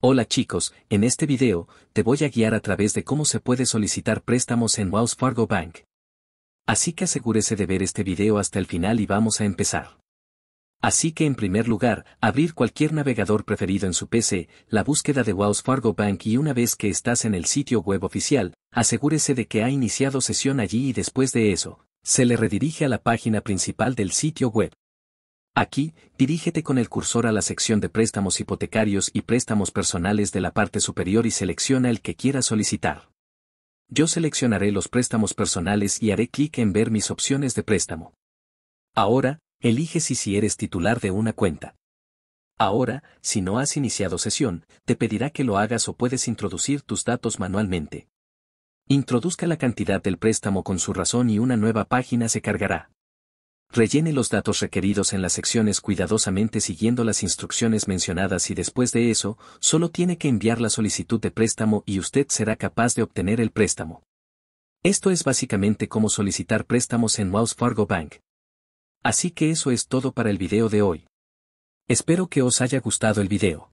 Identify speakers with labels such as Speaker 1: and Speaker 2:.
Speaker 1: Hola chicos, en este video, te voy a guiar a través de cómo se puede solicitar préstamos en Wells Fargo Bank. Así que asegúrese de ver este video hasta el final y vamos a empezar. Así que en primer lugar, abrir cualquier navegador preferido en su PC, la búsqueda de Wells Fargo Bank y una vez que estás en el sitio web oficial, asegúrese de que ha iniciado sesión allí y después de eso, se le redirige a la página principal del sitio web. Aquí, dirígete con el cursor a la sección de préstamos hipotecarios y préstamos personales de la parte superior y selecciona el que quieras solicitar. Yo seleccionaré los préstamos personales y haré clic en ver mis opciones de préstamo. Ahora, elige si si eres titular de una cuenta. Ahora, si no has iniciado sesión, te pedirá que lo hagas o puedes introducir tus datos manualmente. Introduzca la cantidad del préstamo con su razón y una nueva página se cargará. Rellene los datos requeridos en las secciones cuidadosamente siguiendo las instrucciones mencionadas y después de eso, solo tiene que enviar la solicitud de préstamo y usted será capaz de obtener el préstamo. Esto es básicamente cómo solicitar préstamos en Wells Fargo Bank. Así que eso es todo para el video de hoy. Espero que os haya gustado el video.